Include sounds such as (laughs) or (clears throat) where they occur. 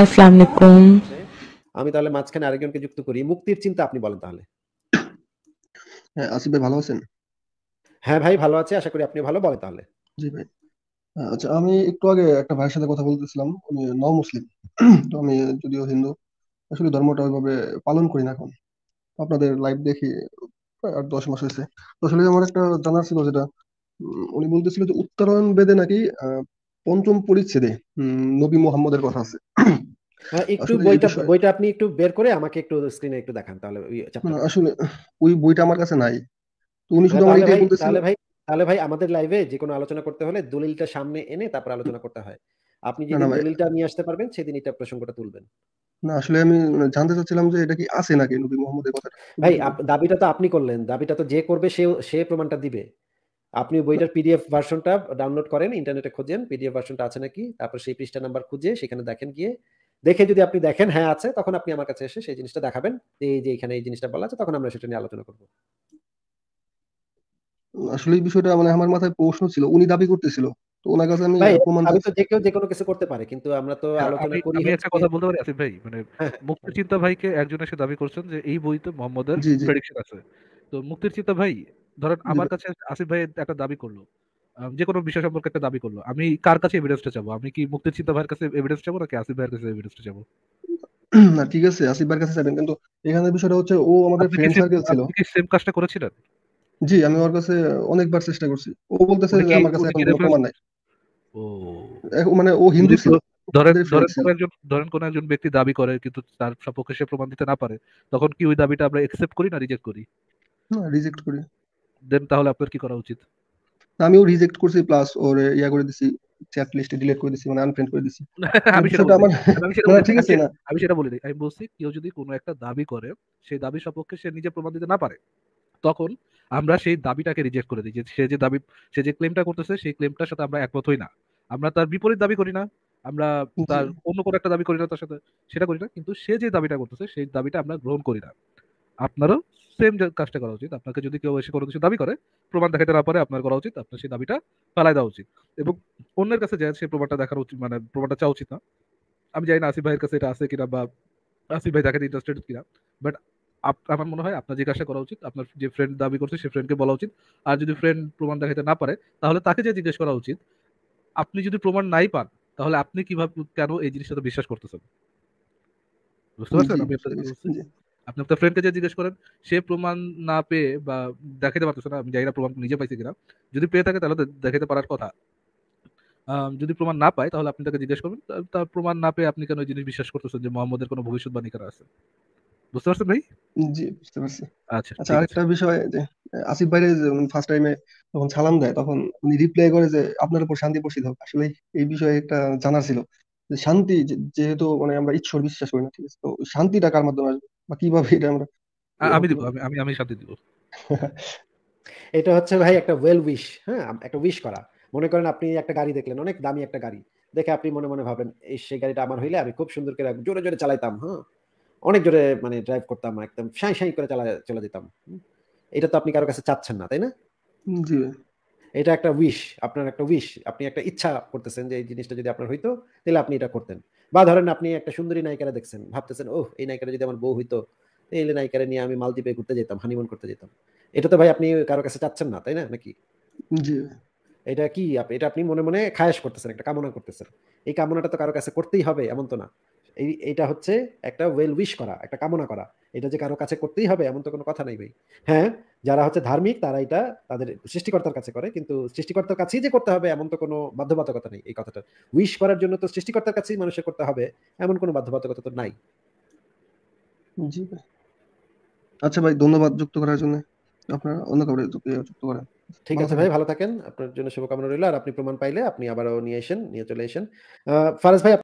আসসালামু আলাইকুম আমি তাহলে মাঝখানে আরেকজনকে যুক্ত করি মুক্তির চিন্তা আপনি বলেন তাহলে হ্যাঁ আসিফ ভাই ভালো আছেন হ্যাঁ ভাই ভালো আছে আশা করি আপনি ভালো বলেন তাহলে জি ভাই আচ্ছা আমি একটু আগে একটা ভাইয়ের সাথে কথা বলতেছিলাম উনি ন মুসলিম তো আমি যদিও হিন্দু আসলে ধর্মটা ওইভাবে পালন করি না এখন আপনাদের লাইভ দেখি আর দশ মাস হয়েছে তো আসলে আমার একটা জানার ছিল যেটা উনি বলতেছিল যে উত্তরায়ণ বেদে নাকি পঞ্চম পরিচ্ছেদে নবী মোহাম্মদের কথা আছে হ্যাঁ, একটু বইটা বইটা আপনি একটু বের করে আমাকে একটু স্ক্রিনে একটু দেখান তাহলে আসলে ওই বইটা আমার কাছে নাই উনি হ্যাঁ, শুধু এটাই তাহলে ভাই তাহলে ভাই আমাদের লাইভে যে কোনো আলোচনা করতে হলে দলিলটা সামনে এনে তারপর আলোচনা করতে হয় আপনি দলিলটা নিয়ে আসতে পারবেন সেদিন এটা প্রসঙ্গটা তুলবেন না আসলে আমি মানে, জানতে চাচ্ছিলাম যে এটা কি আছে নাকি নবী মোহাম্মদের কথা ভাই দাবিটা তো আপনি করলেন দাবিটা তো যে করবে সে সে প্রমাণটা দিবে আপনি বইটার পিডিএফ ভার্সনটা ডাউনলোড করেন ইন্টারনেটে খুঁজেন পিডিএফ ভার্সনটা আছে নাকি তারপর সেই পৃষ্ঠা নাম্বার খুঁজে সেখানে দেখেন গিয়ে দেখে যদি আপনি দেখেন হ্যাঁ আছে তখন আপনি আমার কাছে এসে সেই জিনিসটা দেখাবেন যে এই যে এখানে এই জিনিসটা বলা আছে তখন আমরা সেটা নিয়ে আলোচনা করব আসলে এই বিষয়টা মানে আমার মাথায় প্রশ্ন ছিল উনি দাবি করতেছিল তো ওনার কাছে আমি প্রমাণ আমি তো যে কেউ যে কোনো কিছু করতে পারে কিন্তু আমরা তো হ্যাঁ, আলোচনা করি আমি একটা কথা বলতে পারি আসিফ ভাই মানে হ্যাঁ। চিন্তা ভাইকে একজন এসে দাবি করছেন যে এই বইতে মোহাম্মদের প্রেডিকশন আছে তো মুক্তির চিন্তা ভাই ধরেন আমার কাছে আসিফ ভাই একটা দাবি করলো যে কোনো বিষয় সম্পর্কে একটা দাবি করলো আমি কার কাছে এভিডেন্সটা চাবো আমি কি মুক্তি চিন্তা ভাইয়ের কাছে এভিডেন্স চাবো নাকি আসিফ ভাইয়ের কাছে এভিডেন্সটা চাবো (clears throat) না ঠিক আছে আসিফ ভাইয়ের কাছে যাবেন কিন্তু এখানে বিষয়টা হচ্ছে ও আমাদের ফ্রেন্ড সার্কেল ছিল আপনি কি সেম কাজটা করেছিলেন জি আমি ওর কাছে অনেকবার চেষ্টা করছি ও বলতেছে মানে যে আমার কাছে এখন প্রমাণ নাই ও মানে ও হিন্দু ছিল ধরেন ধরেন কোন একজন ধরেন কোন একজন ব্যক্তি দাবি করে কিন্তু তার সপক্ষে সে প্রমাণ দিতে না পারে তখন কি ওই দাবিটা আমরা একসেপ্ট করি না রিজেক্ট করি না রিজেক্ট করি দেন তাহলে আপনার কি করা উচিত আমি ও রিজেক্ট করছি প্লাস ওর ইয়া করে দিছি চ্যাট লিস্টে ডিলিট করে দিছি মানে আনফ্রেন্ড করে দিছি (laughs) আমি সেটা আমি সেটা ঠিক আছে না আমি সেটা বলে দিই আমি বলছি কেউ যদি কোনো একটা দাবি করে সেই দাবি সপক্ষে সে নিজে প্রমাণ দিতে না পারে তখন আমরা সেই দাবিটাকে রিজেক্ট করে দিই যে সে যে দাবি সে যে ক্লেমটা করতেছে সেই ক্লেমটার সাথে আমরা একমত হই না আমরা তার বিপরীত দাবি করি না আমরা তার অন্য কোনো একটা দাবি করি না তার সাথে সেটা করি না কিন্তু সে যে দাবিটা করতেছে সেই দাবিটা আমরা গ্রহণ করি না আপনারও সেম কাজটা করা উচিত আপনাকে যদি কেউ এসে কোনো কিছু দাবি করে প্রমাণ দেখাতে না পারে আপনার করা উচিত আপনার সেই দাবিটা পালাই দেওয়া উচিত এবং অন্যের কাছে যায় সেই প্রমাণটা দেখার উচিত মানে প্রমাণটা চাওয়া উচিত না আমি জানি না আসিফ ভাইয়ের কাছে এটা আছে কিনা বা আসিফ ভাই দেখাতে ইন্টারেস্টেড কিনা বাট আমার মনে হয় আপনার জিজ্ঞাসা করা উচিত আপনার যে ফ্রেন্ড দাবি করছে সেই ফ্রেন্ডকে বলা উচিত আর যদি ফ্রেন্ড প্রমাণ দেখাতে না পারে তাহলে তাকে যে জিজ্ঞেস করা উচিত আপনি যদি প্রমাণ নাই পান তাহলে আপনি কিভাবে কেন এই জিনিসটা বিশ্বাস করতেছেন বুঝতে পারছেন আপনি আপনার ফ্রেন্ডকে যে জিজ্ঞেস করেন সে প্রমাণ না পেয়ে বা দেখাতে পারতেছে না আমি জানি প্রমাণ নিজে পাইছে কিনা যদি পেয়ে থাকে তাহলে দেখাতে পারার কথা যদি প্রমাণ না পায় তাহলে আপনি তাকে জিজ্ঞেস করবেন তার প্রমাণ না পেয়ে আপনি কেন ওই জিনিস বিশ্বাস করতেছেন যে মোহাম্মদের কোনো ভবিষ্যৎ বাণী করা আছে বুঝতে পারছেন ভাই জি বুঝতে পারছি আচ্ছা আচ্ছা আরেকটা বিষয় যে আসিফ ভাই যখন ফার্স্ট টাইমে যখন সালাম দেয় তখন উনি রিপ্লাই করে যে আপনার উপর শান্তি বর্ষিত হোক আসলে এই বিষয়ে একটা জানার ছিল যে শান্তি যেহেতু মানে আমরা ঈশ্বর বিশ্বাস করি না ঠিক আছে তো শান্তিটা কার মাধ্যমে আসবে বা কিভাবে এটা আমরা আমি দিব আমি আমি আমি সাথে দিব (laughs) এটা হচ্ছে ভাই একটা ওয়েল উইশ হ্যাঁ একটা উইশ করা মনে করেন আপনি একটা গাড়ি দেখলেন অনেক দামি একটা গাড়ি দেখে আপনি মনে মনে ভাবেন এই সেই গাড়িটা আমার হইলে আমি খুব সুন্দর করে জোরে জোরে চালাইতাম হ্যাঁ অনেক জোরে মানে ড্রাইভ করতাম একদম সাই সাই করে চালা চলে যেতাম এটা তো আপনি কারো কাছে চাচ্ছেন না তাই না জি এটা একটা উইশ আপনার একটা উইশ আপনি একটা ইচ্ছা করতেছেন যে এই জিনিসটা যদি আপনার হইতো তাহলে আপনি এটা করতেন বা ধরেন আপনি একটা সুন্দরী নায়িকারা দেখছেন ভাবতেছেন ও এই নায়িকারা যদি আমার বউ হইতো এই নায়িকারা নিয়ে আমি মালদ্বীপে ঘুরতে যেতাম হানিমুন করতে যেতাম এটা তো ভাই আপনি কারো কাছে চাচ্ছেন না তাই না নাকি এটা কি এটা আপনি মনে মনে খায়েশ করতেছেন একটা কামনা করতেছেন এই কামনাটা তো কারো কাছে করতেই হবে এমন তো না এই এটা হচ্ছে একটা ওয়েল উইশ করা একটা কামনা করা এটা যে কারো কাছে করতেই হবে এমন তো কোনো কথা নাই ভাই হ্যাঁ যারা হচ্ছে ধার্মিক তারা এটা তাদের সৃষ্টিকর্তার কাছে করে কিন্তু সৃষ্টিকর্তার কাছেই যে করতে হবে এমন তো কোনো বাধ্যবাধকতা নেই এই কথাটা উইশ করার জন্য তো সৃষ্টিকর্তার কাছেই মানুষের করতে হবে এমন কোনো বাধ্যবাধকতা তো নাই আচ্ছা ভাই ধন্যবাদ যুক্ত করার জন্য আপনার অন্য কাউরে যুক্ত করেন ঠিক আছে ভাই ভালো থাকেন আপনার জন্য শুভকামনা রইল আর আপনি প্রমাণ পাইলে আপনি আবারও নিয়ে আসেন নিয়ে চলে আসেন ফারাজ ভাই